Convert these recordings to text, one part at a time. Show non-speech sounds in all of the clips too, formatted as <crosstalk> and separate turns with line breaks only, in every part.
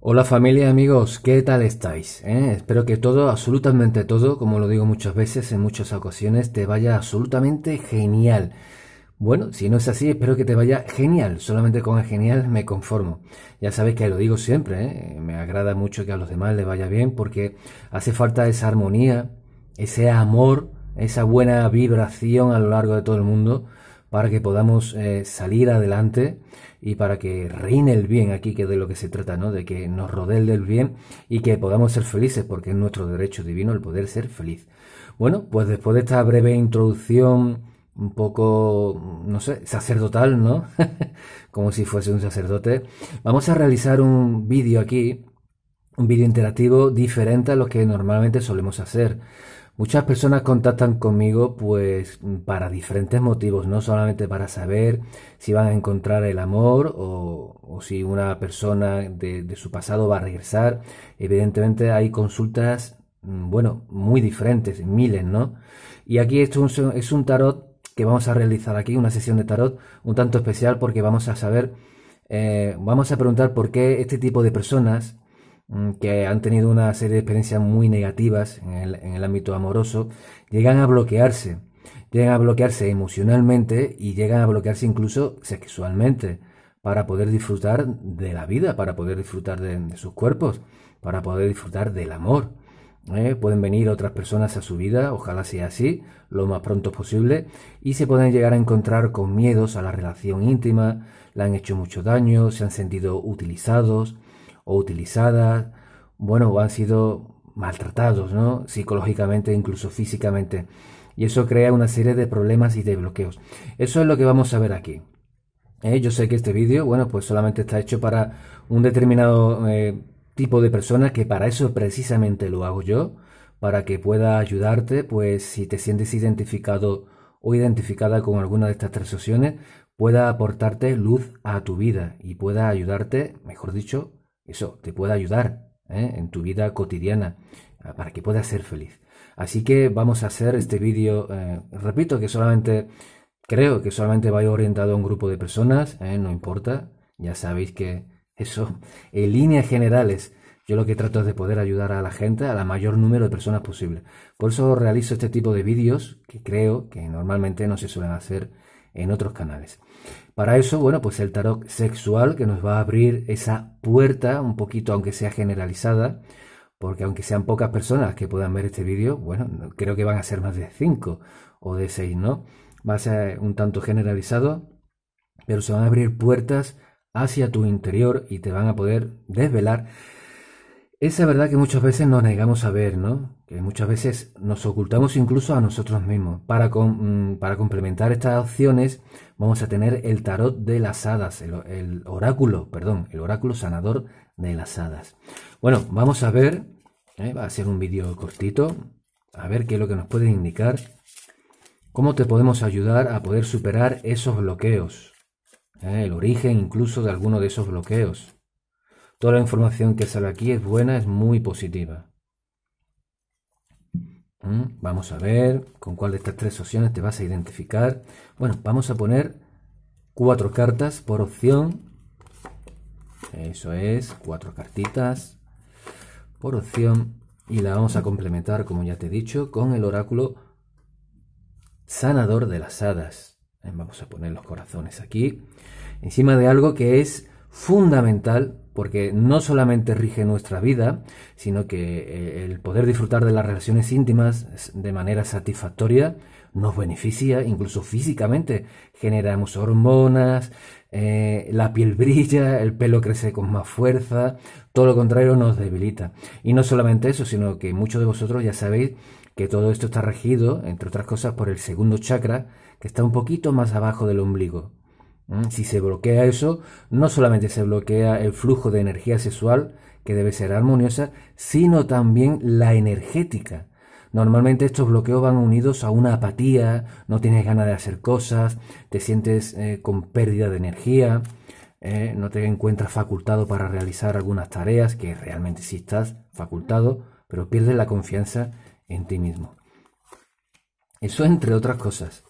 Hola familia, amigos, ¿qué tal estáis? Eh, espero que todo, absolutamente todo, como lo digo muchas veces, en muchas ocasiones, te vaya absolutamente genial. Bueno, si no es así, espero que te vaya genial. Solamente con el genial me conformo. Ya sabéis que lo digo siempre, eh, me agrada mucho que a los demás les vaya bien porque hace falta esa armonía, ese amor, esa buena vibración a lo largo de todo el mundo para que podamos eh, salir adelante y para que reine el bien aquí, que de lo que se trata, ¿no? De que nos rodee el bien y que podamos ser felices, porque es nuestro derecho divino el poder ser feliz. Bueno, pues después de esta breve introducción un poco, no sé, sacerdotal, ¿no? <laughs> Como si fuese un sacerdote. Vamos a realizar un vídeo aquí, un vídeo interactivo diferente a lo que normalmente solemos hacer. Muchas personas contactan conmigo pues para diferentes motivos, no solamente para saber si van a encontrar el amor o, si una persona de, su pasado va a regresar. Evidentemente hay consultas, mm, bueno, muy diferentes, miles, ¿no? Y aquí esto es un, tarot que vamos a realizar aquí, una sesión de tarot un tanto especial porque vamos a saber, eh, vamos a preguntar por qué este tipo de personas Mm, que han tenido una serie de experiencias muy negativas en el, en el ámbito amoroso, llegan a bloquearse, llegan a bloquearse emocionalmente y llegan a bloquearse incluso sexualmente para poder disfrutar de la vida, para poder disfrutar de, sus cuerpos, para poder disfrutar del amor. ¿eh? Pueden venir otras personas a su vida, ojalá sea así, lo más pronto posible, y se pueden llegar a encontrar con miedos a la relación íntima, le han hecho mucho daño, se han sentido utilizados, o utilizadas, bueno, han sido maltratados, ¿no? Psicológicamente, incluso físicamente. Y eso crea una serie de problemas y de bloqueos. Eso es lo que vamos a ver aquí. Eh, yo sé que este vídeo, bueno, pues solamente está hecho para un determinado eh, tipo de personas, que para eso precisamente lo hago yo, para que pueda ayudarte, pues si te sientes identificado o identificada con alguna de estas tres opciones, pueda aportarte luz a tu vida y pueda ayudarte, mejor dicho, eso te puede ayudar ¿eh? en tu vida cotidiana ah, para que puedas ser feliz. Así que vamos a hacer este vídeo, eh, repito que solamente, creo que solamente va orientado a un grupo de personas, ¿eh? no importa, ya sabéis que eso, en líneas generales, yo lo que trato es de poder ayudar a la gente, a la mayor número de personas posible. Por eso realizo este tipo de vídeos que creo que normalmente no se suelen hacer en otros canales. Para eso, bueno, pues el tarot sexual que nos va a abrir esa puerta, un poquito aunque sea generalizada, porque aunque sean pocas personas que puedan ver este vídeo, bueno, creo que van a ser más de 5 o de 6, ¿no? Va a ser un tanto generalizado, pero se van a abrir puertas hacia tu interior y te van a poder desvelar esa verdad que muchas veces nos negamos a ver, ¿no? Que muchas veces nos ocultamos incluso a nosotros mismos. Para, mm, para complementar estas opciones, vamos a tener el tarot de las hadas, el, oráculo, perdón, el oráculo sanador de las hadas. Bueno, vamos a ver, ¿eh? va a ser un vídeo cortito, a ver qué es lo que nos puede indicar, cómo te podemos ayudar a poder superar esos bloqueos, ¿eh? el origen incluso de alguno de esos bloqueos. Toda la información que sale aquí es buena, es muy positiva. Mm, vamos a ver con cuál de estas tres opciones te vas a identificar. Bueno, vamos a poner cuatro cartas por opción. Eso es, cuatro cartitas por opción. Y la vamos a complementar, como ya te he dicho, con el oráculo sanador de las hadas. Eh, vamos a poner los corazones aquí. Encima de algo que es fundamental porque no solamente rige nuestra vida, sino que eh, el poder disfrutar de las relaciones íntimas de manera satisfactoria nos beneficia incluso físicamente. Generamos hormonas, eh, la piel brilla, el pelo crece con más fuerza, todo lo contrario nos debilita. Y no solamente eso, sino que muchos de vosotros ya sabéis que todo esto está regido, entre otras cosas, por el segundo chakra, que está un poquito más abajo del ombligo, si se bloquea eso, no solamente se bloquea el flujo de energía sexual, que debe ser armoniosa, sino también la energética. Normalmente estos bloqueos van unidos a una apatía, no tienes ganas de hacer cosas, te sientes eh, con pérdida de energía, eh, no te encuentras facultado para realizar algunas tareas, que realmente sí estás facultado, pero pierdes la confianza en ti mismo. Eso entre otras cosas.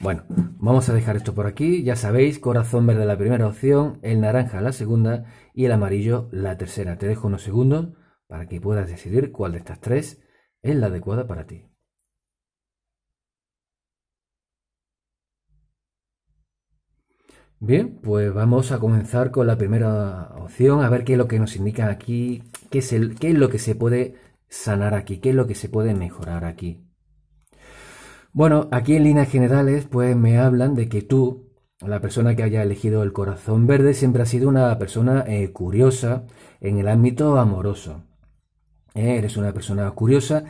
Bueno, vamos a dejar esto por aquí. Ya sabéis, corazón verde la primera opción, el naranja la segunda y el amarillo la tercera. Te dejo unos segundos para que puedas decidir cuál de estas tres es la adecuada para ti. Bien, pues vamos a comenzar con la primera opción, a ver qué es lo que nos indica aquí, qué es, qué es lo que se puede sanar aquí, qué es lo que se puede mejorar aquí. Bueno, aquí en líneas generales, pues me hablan de que tú, la persona que haya elegido el corazón verde, siempre ha sido una persona eh, curiosa en el ámbito amoroso. Eh, eres una persona curiosa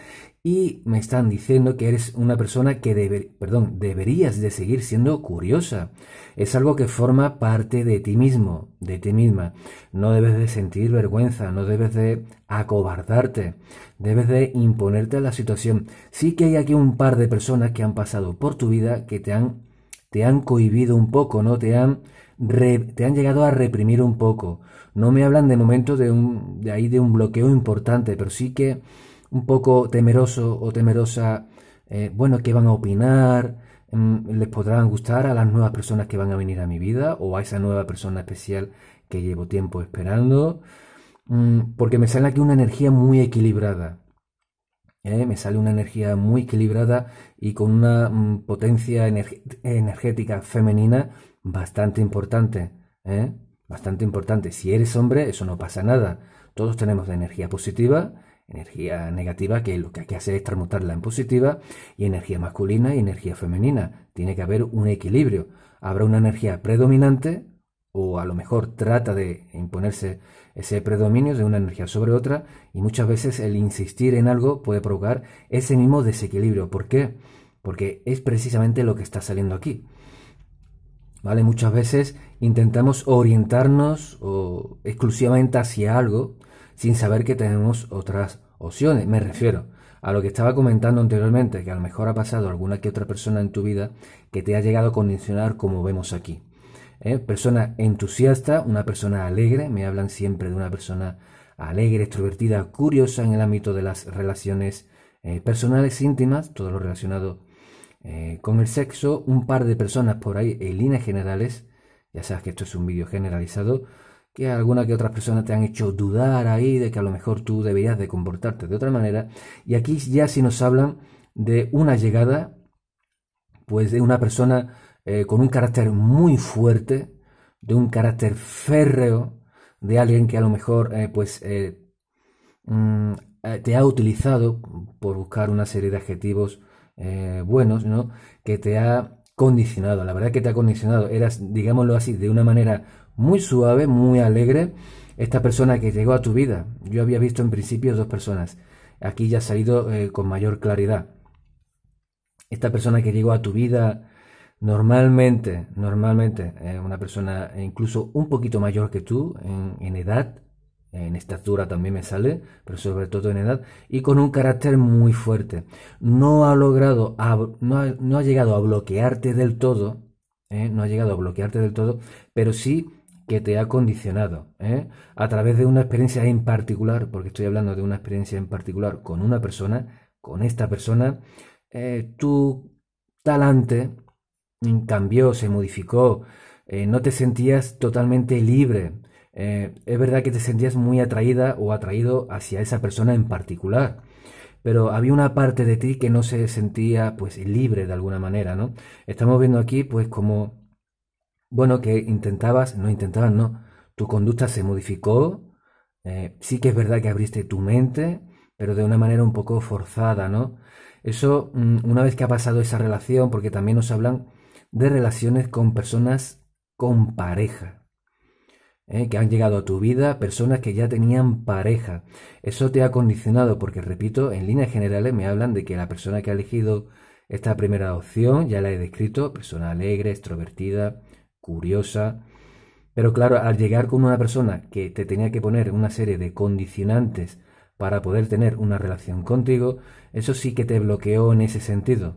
y me están diciendo que eres una persona que debe, perdón, deberías de seguir siendo curiosa. Es algo que forma parte de ti mismo, de ti misma. No debes de sentir vergüenza, no debes de acobardarte, debes de imponerte a la situación. Sí que hay aquí un par de personas que han pasado por tu vida que te han, te han cohibido un poco, ¿no? Te han, te han llegado a reprimir un poco. No me hablan de momento de un, de ahí de un bloqueo importante, pero sí que un poco temeroso o temerosa, eh, bueno, ¿qué van a opinar? Mm, ¿Les podrán gustar a las nuevas personas que van a venir a mi vida o a esa nueva persona especial que llevo tiempo esperando? Mm, porque me sale aquí una energía muy equilibrada. ¿eh? Me sale una energía muy equilibrada y con una mm, potencia energética femenina bastante importante. ¿eh? Bastante importante. Si eres hombre, eso no pasa nada todos tenemos energía positiva, energía negativa, que lo que hay que hacer es tramutarla en positiva, y energía masculina y energía femenina. Tiene que haber un equilibrio. Habrá una energía predominante, o a lo mejor trata de imponerse ese predominio de una energía sobre otra, y muchas veces el insistir en algo puede provocar ese mismo desequilibrio. ¿Por qué? Porque es precisamente lo que está saliendo aquí. ¿Vale? Muchas veces intentamos orientarnos exclusivamente hacia algo sin saber que tenemos otras opciones. Me refiero a lo que estaba comentando anteriormente, que a lo mejor ha pasado alguna que otra persona en tu vida que te ha llegado a condicionar como vemos aquí. ¿Eh? Persona entusiasta, una persona alegre, me hablan siempre de una persona alegre, extrovertida, curiosa en el ámbito de las relaciones eh, personales íntimas, todo lo relacionado eh, con el sexo, un par de personas por ahí en líneas generales, ya sabes que esto es un vídeo generalizado, que alguna que otras personas te han hecho dudar ahí de que a lo mejor tú deberías de comportarte de otra manera. Y aquí ya si nos hablan de una llegada, pues de una persona eh, con un carácter muy fuerte, de un carácter férreo, de alguien que a lo mejor eh, pues eh, mm, te ha utilizado por buscar una serie de adjetivos buenos, ¿no? Que te ha condicionado, la verdad que te ha condicionado, eras, digámoslo así, de una manera muy suave, muy alegre, esta persona que llegó a tu vida. Yo había visto en principio dos personas. Aquí ya ha salido eh, con mayor claridad. Esta persona que llegó a tu vida normalmente, normalmente, eh, una persona incluso un poquito mayor que tú en, edad, en estatura también me sale, pero sobre todo en edad, y con un carácter muy fuerte. No ha logrado, no, no, ha, llegado a bloquearte del todo, eh, no ha llegado a bloquearte del todo, pero sí que te ha condicionado, ¿eh? a través de una experiencia en particular, porque estoy hablando de una experiencia en particular con una persona, con esta persona, eh, tu talante cambió, se modificó, eh, no te sentías totalmente libre. Eh, es verdad que te sentías muy atraída o atraído hacia esa persona en particular pero había una parte de ti que no se sentía pues libre de alguna manera, ¿no? Estamos viendo aquí pues como bueno, que intentabas, no intentabas, no, tu conducta se modificó, eh, sí que es verdad que abriste tu mente, pero de una manera un poco forzada, ¿no? Eso, mm, una vez que ha pasado esa relación, porque también nos hablan de relaciones con personas con pareja, ¿eh? que han llegado a tu vida, personas que ya tenían pareja. Eso te ha condicionado, porque repito, en líneas generales me hablan de que la persona que ha elegido esta primera opción, ya la he descrito, persona alegre, extrovertida, curiosa. Pero claro, al llegar con una persona que te tenía que poner una serie de condicionantes para poder tener una relación contigo, eso sí que te bloqueó en ese sentido.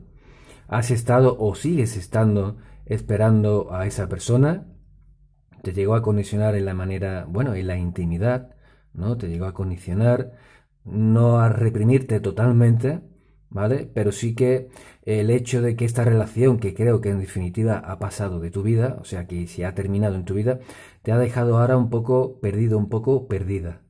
Has estado o sigues estando esperando a esa persona, te llegó a condicionar en la manera, bueno, en la intimidad, ¿no? Te llegó a condicionar, no a reprimirte totalmente, ¿vale? Pero sí que el hecho de que esta relación, que creo que en definitiva ha pasado de tu vida, o sea, que se ha terminado en tu vida, te ha dejado ahora un poco perdido, un poco perdida.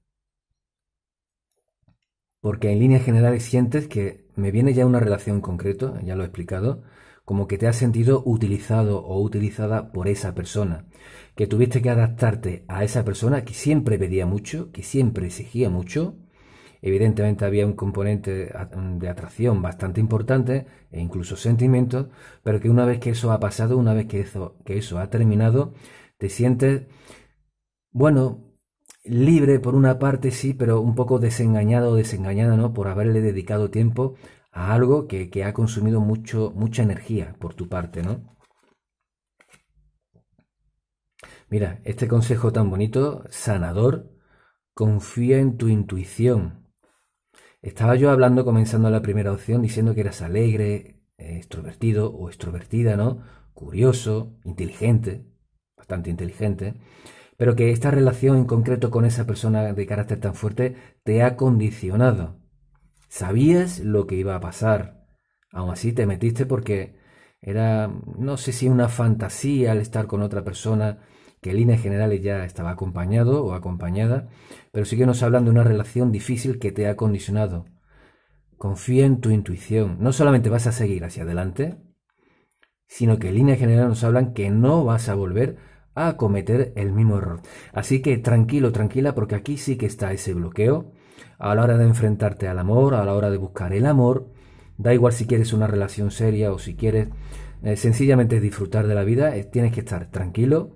Porque en líneas generales sientes que me viene ya una relación concreto, ya lo he explicado, como que te has sentido utilizado o utilizada por esa persona, que tuviste que adaptarte a esa persona que siempre pedía mucho, que siempre exigía mucho, Evidentemente había un componente de atracción bastante importante e incluso sentimientos, pero que una vez que eso ha pasado, una vez que eso, que eso ha terminado, te sientes, bueno, libre por una parte sí, pero un poco desengañado o desengañada, ¿no? Por haberle dedicado tiempo a algo que, ha consumido mucho, mucha energía por tu parte, ¿no? Mira, este consejo tan bonito, sanador, confía en tu intuición. Estaba yo hablando comenzando la primera opción diciendo que eras alegre, eh, extrovertido o extrovertida, ¿no? Curioso, inteligente, bastante inteligente, pero que esta relación en concreto con esa persona de carácter tan fuerte te ha condicionado. Sabías lo que iba a pasar. Aún así te metiste porque era, no sé si una fantasía al estar con otra persona en líneas generales ya estaba acompañado o acompañada, pero sí que nos hablan de una relación difícil que te ha condicionado. Confía en tu intuición. No solamente vas a seguir hacia adelante, sino que en líneas generales nos hablan que no vas a volver a cometer el mismo error. Así que tranquilo, tranquila, porque aquí sí que está ese bloqueo. A la hora de enfrentarte al amor, a la hora de buscar el amor, da igual si quieres una relación seria o si quieres eh, sencillamente disfrutar de la vida, eh, tienes que estar tranquilo,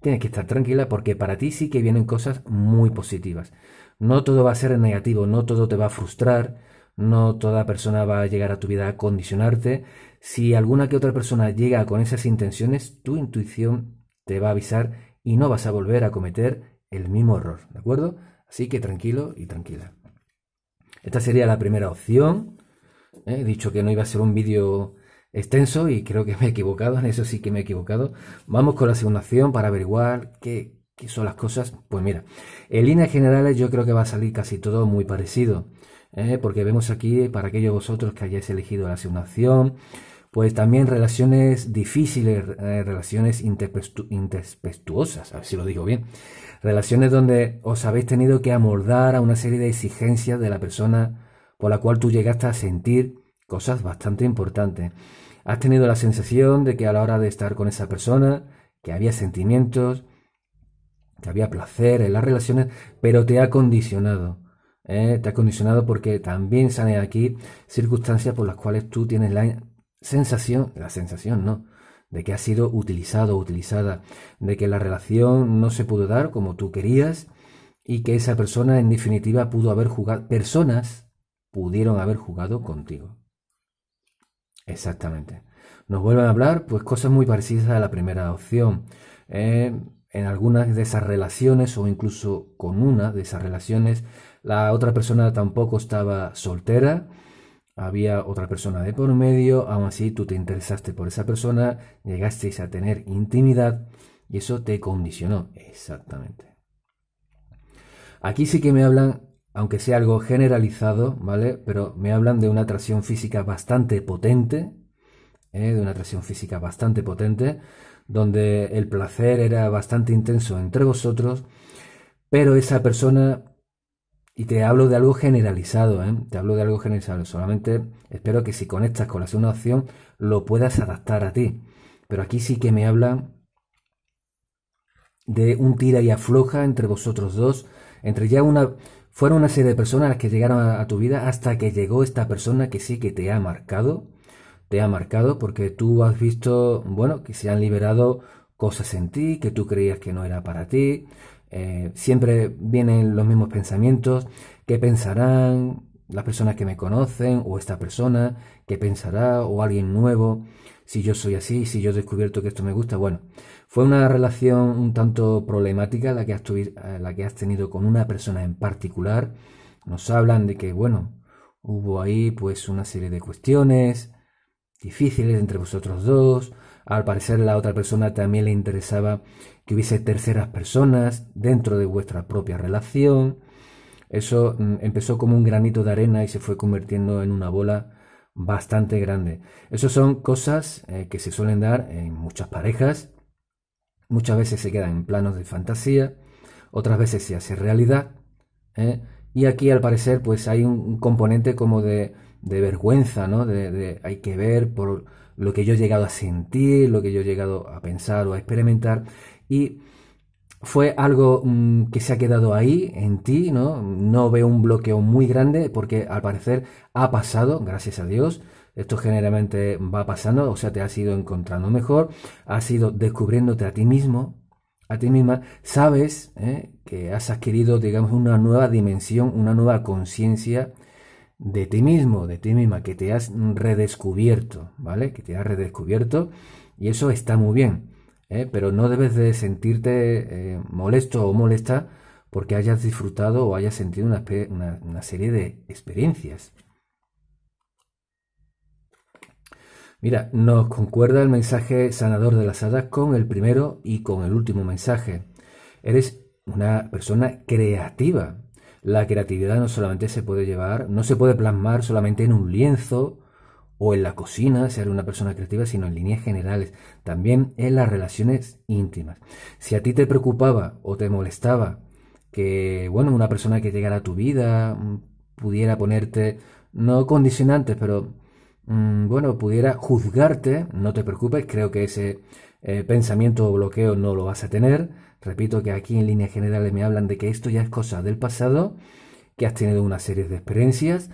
tienes que estar tranquila porque para ti sí que vienen cosas muy positivas. No todo va a ser negativo, no todo te va a frustrar, no toda persona va a llegar a tu vida a condicionarte. Si alguna que otra persona llega con esas intenciones, tu intuición te va a avisar y no vas a volver a cometer el mismo error, ¿de acuerdo? Así que tranquilo y tranquila. Esta sería la primera opción. ¿eh? He dicho que no iba a ser un vídeo extenso y creo que me he equivocado, en eso sí que me he equivocado. Vamos con la segunda para averiguar qué, son las cosas. Pues mira, en líneas generales yo creo que va a salir casi todo muy parecido, ¿eh? porque vemos aquí, para aquellos vosotros que hayáis elegido la asignación. pues también relaciones difíciles, eh, relaciones interpestuosas, a ver si lo digo bien, relaciones donde os habéis tenido que amordar a una serie de exigencias de la persona por la cual tú llegaste a sentir cosas bastante importantes. Has tenido la sensación de que a la hora de estar con esa persona, que había sentimientos, que había placer en las relaciones, pero te ha condicionado. Eh? Te ha condicionado porque también salen aquí circunstancias por las cuales tú tienes la sensación, la sensación no, de que ha sido utilizado o utilizada, de que la relación no se pudo dar como tú querías y que esa persona en definitiva pudo haber jugado, personas pudieron haber jugado contigo. Exactamente. Nos vuelven a hablar pues cosas muy parecidas a la primera opción. Eh, en algunas de esas relaciones o incluso con una de esas relaciones, la otra persona tampoco estaba soltera, había otra persona de por medio, aún así tú te interesaste por esa persona, llegasteis a tener intimidad y eso te condicionó. Exactamente. Aquí sí que me hablan aunque sea algo generalizado, ¿vale? Pero me hablan de una atracción física bastante potente, ¿eh? de una atracción física bastante potente, donde el placer era bastante intenso entre vosotros, pero esa persona, y te hablo de algo generalizado, ¿eh? te hablo de algo generalizado, solamente espero que si conectas con la segunda opción lo puedas adaptar a ti, pero aquí sí que me hablan de un tira y afloja entre vosotros dos, entre ya una fueron una serie de personas las que llegaron a, tu vida hasta que llegó esta persona que sí que te ha marcado. Te ha marcado porque tú has visto, bueno, que se han liberado cosas en ti que tú creías que no era para ti. Eh, siempre vienen los mismos pensamientos. ¿Qué pensarán las personas que me conocen o esta persona? ¿Qué pensará o alguien nuevo? Si yo soy así, si yo he descubierto que esto me gusta, bueno. Fue una relación un tanto problemática eh, la que, has tenido con una persona en particular. Nos hablan de que, bueno, hubo ahí pues una serie de cuestiones difíciles entre vosotros dos. Al parecer la otra persona también le interesaba que hubiese terceras personas dentro de vuestra propia relación. Eso mm, empezó como un granito de arena y se fue convirtiendo en una bola bastante grande. Esas son cosas eh, que se suelen dar en muchas parejas Muchas veces se quedan en planos de fantasía, otras veces se hace realidad. ¿eh? Y aquí al parecer pues hay un componente como de, vergüenza, ¿no? De, hay que ver por lo que yo he llegado a sentir, lo que yo he llegado a pensar o a experimentar. Y fue algo mm, que se ha quedado ahí en ti, ¿no? No veo un bloqueo muy grande porque al parecer ha pasado, gracias a Dios, esto generalmente va pasando, o sea, te has ido encontrando mejor, has ido descubriéndote a ti mismo, a ti misma, sabes ¿eh? que has adquirido, digamos, una nueva dimensión, una nueva conciencia de ti mismo, de ti misma, que te has redescubierto, ¿vale? Que te has redescubierto y eso está muy bien, ¿eh? pero no debes de sentirte eh, molesto o molesta porque hayas disfrutado o hayas sentido una serie de experiencias. Mira, nos concuerda el mensaje sanador de las hadas con el primero y con el último mensaje. Eres una persona creativa. La creatividad no solamente se puede llevar, no se puede plasmar solamente en un lienzo o en la cocina, ser una persona creativa, sino en líneas generales, también en las relaciones íntimas. Si a ti te preocupaba o te molestaba que, bueno, una persona que llegara a tu vida mm, pudiera ponerte, no condicionantes, pero Mm, bueno, pudiera juzgarte, no te preocupes, creo que ese eh, pensamiento o bloqueo no lo vas a tener. Repito que aquí en líneas generales me hablan de que esto ya es cosa del pasado, que has tenido una serie de experiencias.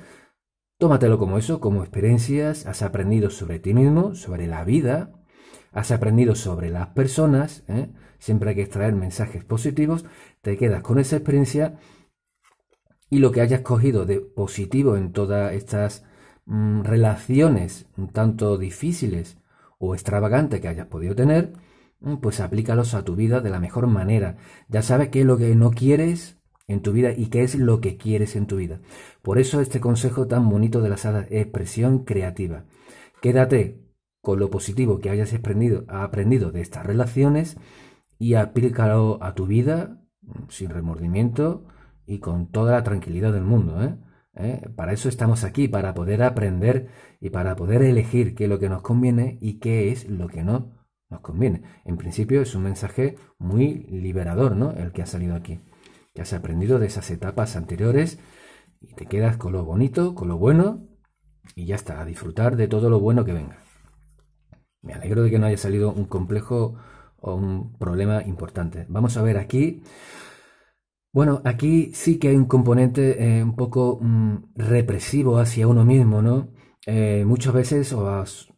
Tómatelo como eso, como experiencias, has aprendido sobre ti mismo, sobre la vida, has aprendido sobre las personas, ¿eh? siempre hay que extraer mensajes positivos, te quedas con esa experiencia y lo que hayas cogido de positivo en todas estas Mm, relaciones tanto difíciles o extravagantes que hayas podido tener, mm, pues aplícalos a tu vida de la mejor manera. Ya sabes qué es lo que no quieres en tu vida y qué es lo que quieres en tu vida. Por eso este consejo tan bonito de la expresión creativa. Quédate con lo positivo que hayas aprendido, aprendido de estas relaciones y aplícalo a tu vida mm, sin remordimiento y con toda la tranquilidad del mundo. ¿eh? ¿eh? Para eso estamos aquí, para poder aprender y para poder elegir qué es lo que nos conviene y qué es lo que no nos conviene. En principio es un mensaje muy liberador, ¿no? El que ha salido aquí. Que has aprendido de esas etapas anteriores y te quedas con lo bonito, con lo bueno y ya está, a disfrutar de todo lo bueno que venga. Me alegro de que no haya salido un complejo o un problema importante. Vamos a ver aquí bueno, aquí sí que hay un componente eh, un poco mm, represivo hacia uno mismo, ¿no? Eh, muchas veces os,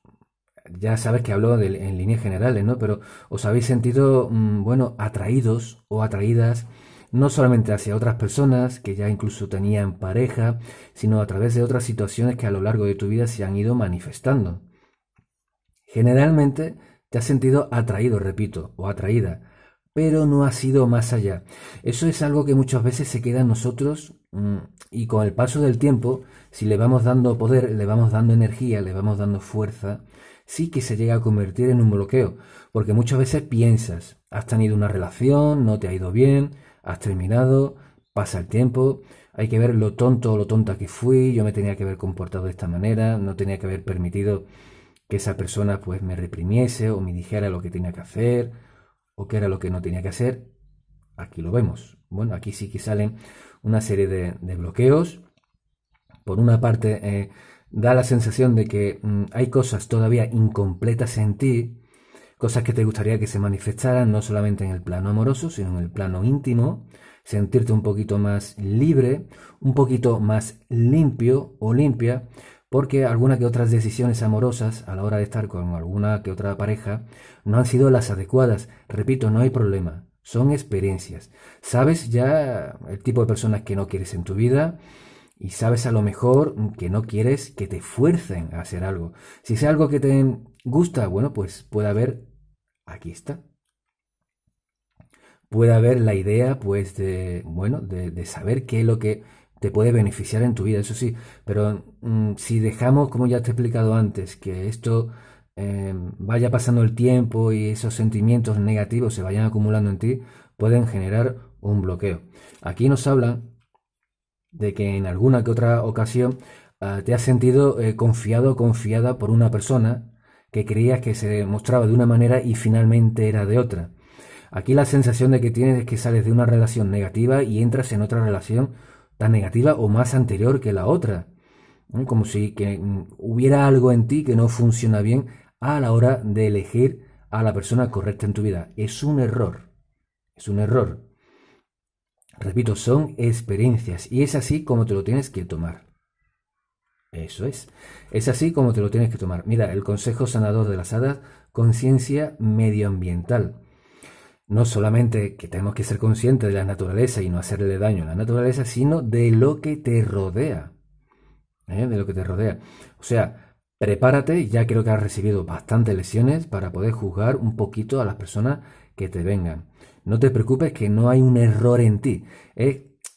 ya sabes que hablo en líneas generales, ¿no? Pero os habéis sentido, mm, bueno, atraídos o atraídas no solamente hacia otras personas que ya incluso tenían pareja, sino a través de otras situaciones que a lo largo de tu vida se han ido manifestando. Generalmente te has sentido atraído, repito, o atraída pero no ha sido más allá. Eso es algo que muchas veces se queda en nosotros mm, y con el paso del tiempo, si le vamos dando poder, le vamos dando energía, le vamos dando fuerza, sí que se llega a convertir en un bloqueo, porque muchas veces piensas, has tenido una relación, no te ha ido bien, has terminado, pasa el tiempo, hay que ver lo tonto o lo tonta que fui, yo me tenía que haber comportado de esta manera, no tenía que haber permitido que esa persona pues me reprimiese o me dijera lo que tenía que hacer, o qué era lo que no tenía que hacer. Aquí lo vemos. Bueno, aquí sí que salen una serie de, bloqueos. Por una parte, eh, da la sensación de que mm, hay cosas todavía incompletas en ti, cosas que te gustaría que se manifestaran no solamente en el plano amoroso, sino en el plano íntimo, sentirte un poquito más libre, un poquito más limpio o limpia, porque algunas que otras decisiones amorosas a la hora de estar con alguna que otra pareja no han sido las adecuadas. Repito, no hay problema, son experiencias. Sabes ya el tipo de personas que no quieres en tu vida y sabes a lo mejor que no quieres que te fuercen a hacer algo. Si es algo que te gusta, bueno, pues puede haber, aquí está, puede haber la idea, pues, de, bueno, de, de, saber qué es lo que puede beneficiar en tu vida, eso sí, pero mm, si dejamos, como ya te he explicado antes, que esto em, vaya pasando el tiempo y esos sentimientos negativos se vayan acumulando en ti, pueden generar un bloqueo. Aquí nos habla de que en alguna que otra ocasión ah, te has sentido eh, confiado o confiada por una persona que creías que se mostraba de una manera y finalmente era de otra. Aquí la sensación de que tienes es que sales de una relación negativa y entras en otra relación tan negativa o más anterior que la otra. Como si mm, hubiera algo en ti que no funciona bien a la hora de elegir a la persona correcta en tu vida. Es un error. Es un error. Repito, son experiencias y es así como te lo tienes que tomar. Eso es. Es así como te lo tienes que tomar. Mira, el consejo sanador de las hadas, conciencia medioambiental no solamente que tenemos que ser conscientes de la naturaleza y no hacerle daño a la naturaleza, sino de lo que te rodea. ¿eh? De lo que te rodea. O sea, prepárate, ya creo que has recibido bastantes lesiones para poder juzgar un poquito a las personas que te vengan. No te preocupes que no hay un error en ti.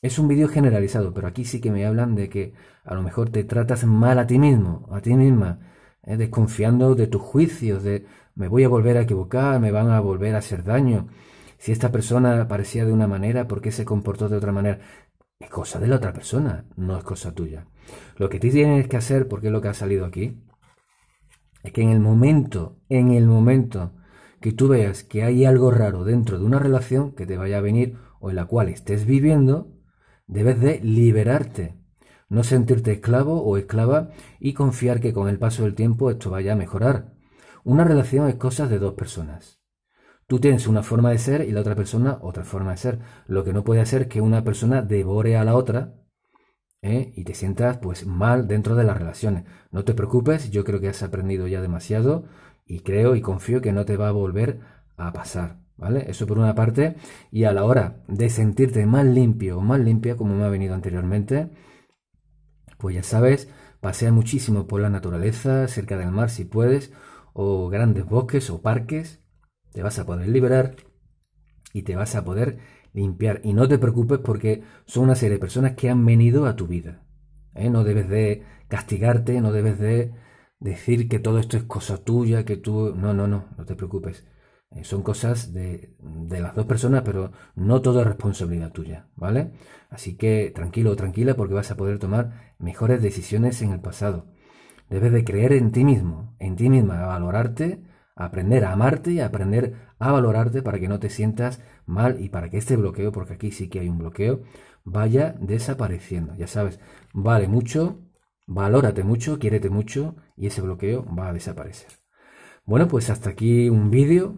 Es, un vídeo generalizado, pero aquí sí que me hablan de que a lo mejor te tratas mal a ti mismo, a ti misma, ¿eh? desconfiando de tus juicios, de, me voy a volver a equivocar, me van a volver a hacer daño. Si esta persona parecía de una manera, ¿por qué se comportó de otra manera? Es cosa de la otra persona, no es cosa tuya. Lo que tú tienes que hacer, porque es lo que ha salido aquí, es que en el momento, en el momento que tú veas que hay algo raro dentro de una relación que te vaya a venir o en la cual estés viviendo, debes de liberarte, no sentirte esclavo o esclava y confiar que con el paso del tiempo esto vaya a mejorar. Una relación es cosa de dos personas. Tú tienes una forma de ser y la otra persona otra forma de ser. Lo que no puede hacer es que una persona devore a la otra ¿eh? y te sientas pues mal dentro de las relaciones. No te preocupes, yo creo que has aprendido ya demasiado y creo y confío que no te va a volver a pasar. ¿Vale? Eso por una parte. Y a la hora de sentirte más limpio o más limpia, como me ha venido anteriormente, pues ya sabes, pasea muchísimo por la naturaleza, cerca del mar si puedes, o grandes bosques o parques, te vas a poder liberar y te vas a poder limpiar. Y no te preocupes porque son una serie de personas que han venido a tu vida. ¿eh? No debes de castigarte, no debes de decir que todo esto es cosa tuya, que tú... No, no, no, no te preocupes. Eh, son cosas de, las dos personas, pero no toda es responsabilidad tuya, ¿vale? Así que tranquilo o tranquila porque vas a poder tomar mejores decisiones en el pasado. Debes de creer en ti mismo, en ti misma, a valorarte, aprender a amarte y aprender a valorarte para que no te sientas mal y para que este bloqueo, porque aquí sí que hay un bloqueo, vaya desapareciendo. Ya sabes, vale mucho, valórate mucho, quiérete mucho y ese bloqueo va a desaparecer. Bueno, pues hasta aquí un vídeo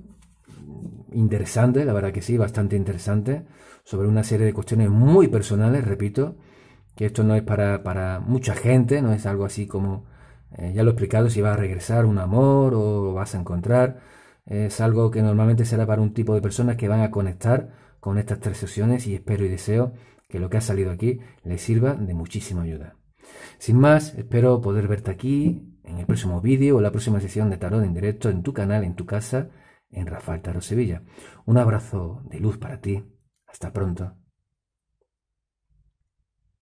interesante, la verdad que sí, bastante interesante, sobre una serie de cuestiones muy personales, repito, que esto no es para, para mucha gente, no es algo así como eh, ya lo he explicado si va a regresar un amor o vas a encontrar. Es algo que normalmente será para un tipo de personas que van a conectar con estas tres sesiones y espero y deseo que lo que ha salido aquí les sirva de muchísima ayuda. Sin más, espero poder verte aquí en el próximo vídeo o la próxima sesión de tarot en directo en tu canal, en tu casa, en Rafael Tarot Sevilla. Un abrazo de luz para ti. Hasta pronto.